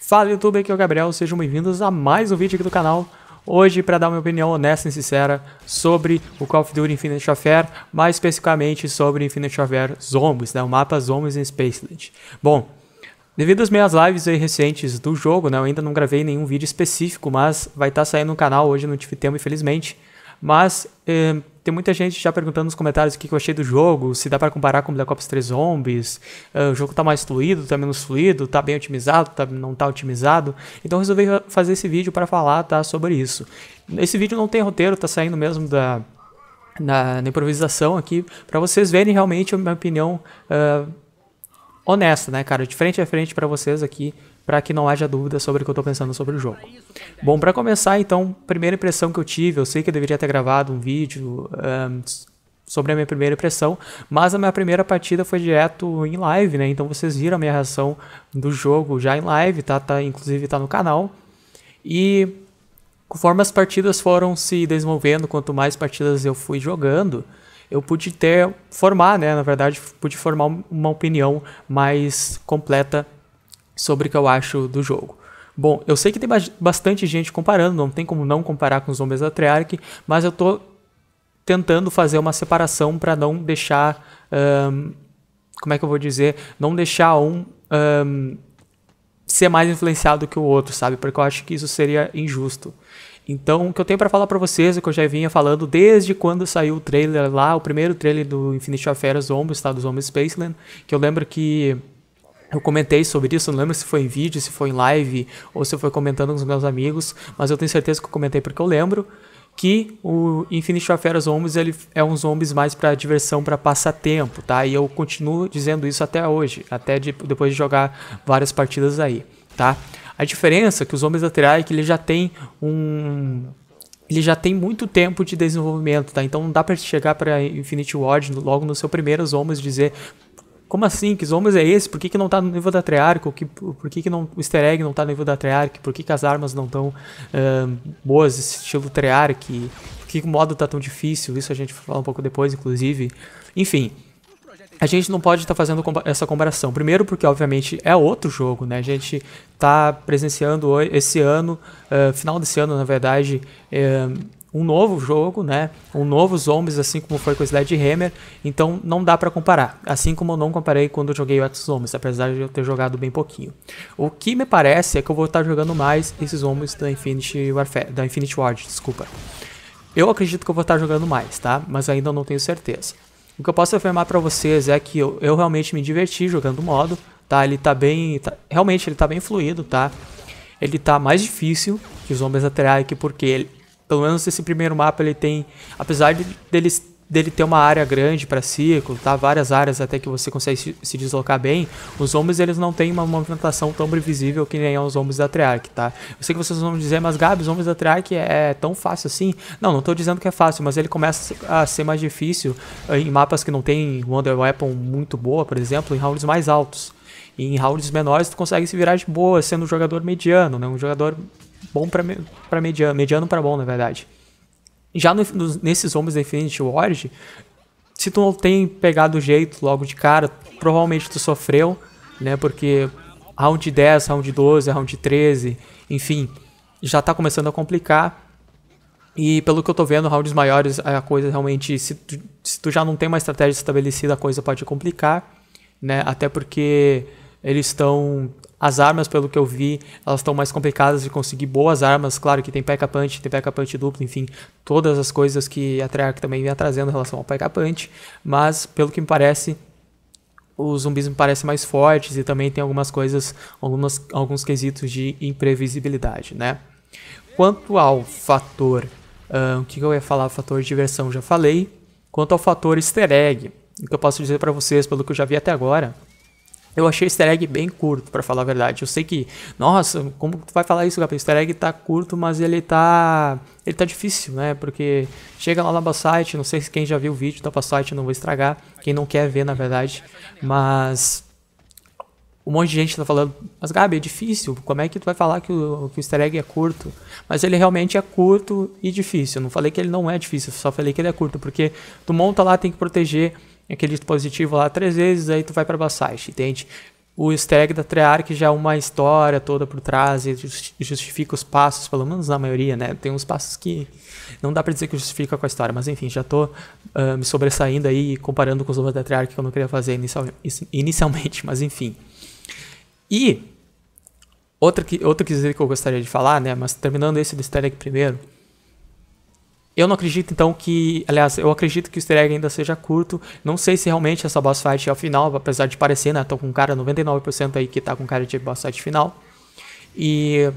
Fala YouTube, aqui é o Gabriel, sejam bem-vindos a mais um vídeo aqui do canal. Hoje para dar uma opinião honesta e sincera sobre o Call of Duty Infinite Warfare, mais especificamente sobre Infinite Warfare Zombies, né, o mapa Zombies em Spaceland. Bom, devido às minhas lives recentes do jogo, né, eu ainda não gravei nenhum vídeo específico, mas vai estar tá saindo no canal hoje, não tive tempo infelizmente. Mas eh, tem muita gente já perguntando nos comentários o que, eu achei do jogo, se dá para comparar com Black Ops 3 Zombies, uh, o jogo tá mais fluido, tá menos fluido, tá bem otimizado, tá, não tá otimizado. Então resolvi fazer esse vídeo para falar tá, sobre isso. Esse vídeo não tem roteiro, tá saindo mesmo da, na, na improvisação aqui, para vocês verem realmente a minha opinião uh, honesta, né, cara? De frente a frente para vocês aqui, para que não haja dúvida sobre o que eu tô pensando sobre o jogo. Bom, para começar, então, primeira impressão que eu tive, eu sei que eu deveria ter gravado um vídeo um, sobre a minha primeira impressão, mas a minha primeira partida foi direto em live, né? Então vocês viram a minha reação do jogo já em live, tá? tá inclusive tá no canal. E conforme as partidas foram se desenvolvendo, quanto mais partidas eu fui jogando, eu pude ter, formar, né, na verdade, pude formar uma opinião mais completa sobre o que eu acho do jogo. Bom, eu sei que tem bastante gente comparando, não tem como não comparar com os Zombies Treyarch, mas eu tô tentando fazer uma separação para não deixar. Um, como é que eu vou dizer? Não deixar um, um ser mais influenciado que o outro, sabe? Porque eu acho que isso seria injusto. Então, o que eu tenho para falar para vocês, o que eu já vinha falando desde quando saiu o trailer lá, o primeiro trailer do Infinity Warfare Zombies, tá? dos Zombies Spaceland, que eu lembro que eu comentei sobre isso, não lembro se foi em vídeo, se foi em live, ou se foi comentando com os meus amigos, mas eu tenho certeza que eu comentei porque eu lembro que o Infinity Warfare Zombies ele é um zombies mais para diversão, para passatempo, tá? E eu continuo dizendo isso até hoje, até de, depois de jogar várias partidas aí tá? A diferença é que os homens laterais é que ele já tem um ele já tem muito tempo de desenvolvimento, tá? Então não dá para chegar para Infinity Ward logo no seu primeiro homens dizer como assim? Que homens é esse? Por que, que não tá no nível da Treyarch? Que, por que, que não, o easter egg não tá no nível da Treyarch? Por que, que as armas não tão uh, boas, estilo Treyarch? Por que o modo tá tão difícil? Isso a gente fala um pouco depois, inclusive. Enfim, a gente não pode estar tá fazendo essa comparação. Primeiro, porque obviamente é outro jogo, né? A gente está presenciando esse ano, uh, final desse ano, na verdade, eh, um novo jogo, né? Um novo Zombies, assim como foi com o Dead Hammer. Então não dá para comparar. Assim como eu não comparei quando eu joguei o X Zombies, apesar de eu ter jogado bem pouquinho. O que me parece é que eu vou estar tá jogando mais esses Zombies da Infinity Warfare, da Infinity Ward, desculpa. Eu acredito que eu vou estar tá jogando mais, tá? Mas ainda não tenho certeza. O que eu posso afirmar para vocês é que eu, eu, realmente me diverti jogando o modo, tá? Ele tá bem... Tá, realmente, ele tá bem fluido, tá? Ele tá mais difícil que os Zombies Atelier aqui, porque ele, pelo menos esse primeiro mapa ele tem... Apesar de, dele dele ter uma área grande para ciclo, tá? Várias áreas até que você consegue se deslocar bem. Os homens eles não têm uma movimentação tão previsível que nem os homens da Treyarch, tá? Eu sei que vocês vão dizer, mas Gabi, os homens da Treyarch é, é, tão fácil assim? Não, não tô dizendo que é fácil, mas ele começa a ser mais difícil eh, em mapas que não tem Wonder Weapon muito boa, por exemplo, em rounds mais altos. E em rounds menores tu consegue se virar de boa, sendo um jogador mediano, né? Um jogador bom para mediano, mediano para bom, na verdade. Já no, no, nesses homens da Infinity Ward, se tu não tem pegado o jeito logo de cara, provavelmente tu sofreu, né? Porque round 10, round 12, round 13, enfim, já tá começando a complicar. E pelo que eu tô vendo, rounds maiores, a coisa realmente, se tu, se tu já não tem uma estratégia estabelecida, a coisa pode complicar, né? Até porque eles estão as armas, pelo que eu vi, elas estão mais complicadas de conseguir boas armas. Claro que tem P.K. Punch, tem P.K. Punch duplo, enfim, todas as coisas que a Treyarch também vinha trazendo em relação ao P.K. Punch. Mas, pelo que me parece, os zumbis me parecem mais fortes e também tem algumas coisas, algumas, alguns quesitos de imprevisibilidade, né? Quanto ao fator, uh, o que eu ia falar, fator diversão, já falei. Quanto ao fator easter egg, o que eu posso dizer para vocês, pelo que eu já vi até agora, eu achei o easter egg bem curto, para falar a verdade. Eu sei que, nossa, como tu vai falar isso, Gabriel? O easter egg tá curto, mas ele tá. Ele tá difícil, né? Porque chega lá na site, não sei se quem já viu o vídeo da site, não vou estragar. Quem não quer ver, na verdade. Mas. Um monte de gente tá falando, mas Gabi, é difícil. Como é que tu vai falar que o, que o easter egg é curto? Mas ele realmente é curto e difícil. Eu não falei que ele não é difícil, só falei que ele é curto, porque tu monta lá, tem que proteger aquele dispositivo lá três vezes, aí tu vai para Bassage, entende? O easter da Treyarch já é uma história toda por trás e justifica os passos, pelo menos na maioria, né? Tem uns passos que não dá para dizer que justifica com a história, mas enfim, já tô uh, me sobressaindo aí comparando com os jogos da Treyarch que eu não queria fazer inicial, inicialmente, mas enfim. E outra que, outro que eu gostaria de falar, né? Mas terminando esse do easter primeiro, eu não acredito, então, que. Aliás, eu acredito que o easter egg ainda seja curto. Não sei se realmente essa boss fight é o final, apesar de parecer, né? Tô com cara 99% aí que tá com cara de boss fight final. E.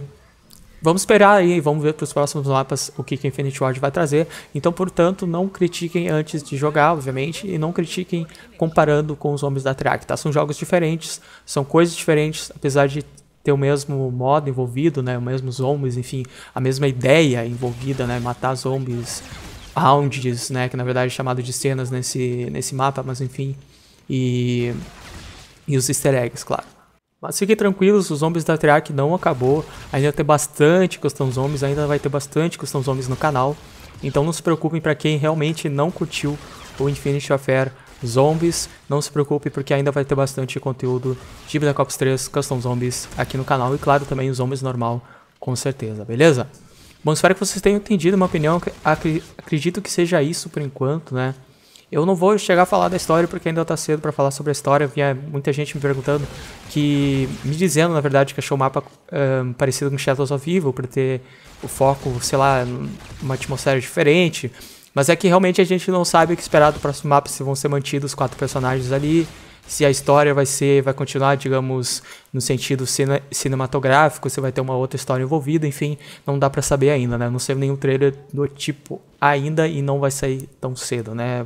Vamos esperar aí, vamos ver para os próximos mapas o que, que Infinity Ward vai trazer. Então, portanto, não critiquem antes de jogar, obviamente, e não critiquem comparando com os Homens da Track, tá? São jogos diferentes, são coisas diferentes, apesar de ter o mesmo modo envolvido, né? Os mesmos zombies, enfim, a mesma ideia envolvida, né? Matar zombies, rounds, né? Que na verdade é chamado de cenas nesse, nesse mapa, mas enfim. E, e os easter eggs, claro. Mas fiquem tranquilos, os zombies da Triarch não acabou. Ainda tem bastante custom zombies, ainda vai ter bastante custom zombies no canal. Então não se preocupem para quem realmente não curtiu o Infinity Affair zombies. Não se preocupe porque ainda vai ter bastante conteúdo de Black Ops 3 Custom Zombies aqui no canal e claro também os zombies normal com certeza, beleza? Bom, espero que vocês tenham entendido minha opinião, acredito que seja isso por enquanto, né? Eu não vou chegar a falar da história porque ainda tá cedo para falar sobre a história. Vinha muita gente me perguntando, que me dizendo, na verdade, que achou o mapa um, parecido com Shadows of Evil, pra ter o foco, sei lá, uma atmosfera diferente, mas é que realmente a gente não sabe o que esperar do próximo mapa, se vão ser mantidos os quatro personagens ali, se a história vai ser, vai continuar, digamos, no sentido cine, cinematográfico, se vai ter uma outra história envolvida, enfim, não dá para saber ainda, né? Não sei nenhum trailer do tipo ainda e não vai sair tão cedo, né?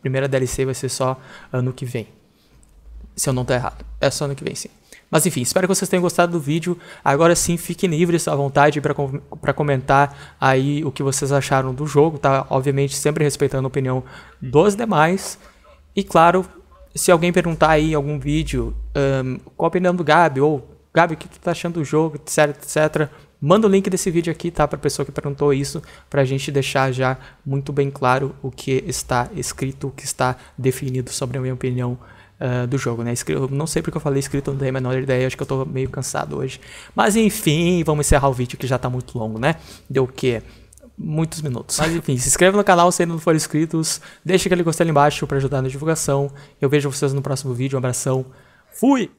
Primeira DLC vai ser só ano que vem. Se eu não tô errado. É só ano que vem, sim. Mas enfim, espero que vocês tenham gostado do vídeo. Agora sim, fiquem livres à vontade para com comentar aí o que vocês acharam do jogo, tá? Obviamente, sempre respeitando a opinião dos demais. E claro, se alguém perguntar aí em algum vídeo um, qual a opinião do Gabi, ou Gabi, o que tu tá achando do jogo, etc, etc, manda o link desse vídeo aqui, tá? Pra pessoa que perguntou isso, pra gente deixar já muito bem claro o que está escrito, o que está definido sobre a minha opinião ah, do jogo, né? Eu não sei porque eu falei escrito, não tenho a menor ideia, acho que eu tô meio cansado hoje. Mas enfim, vamos encerrar o vídeo que já tá muito longo, né? Deu o quê? Muitos minutos. Mas enfim, se inscreva no canal se ainda não for inscritos, deixa aquele gostei ali embaixo para ajudar na divulgação. Eu vejo vocês no próximo vídeo, um abração, fui!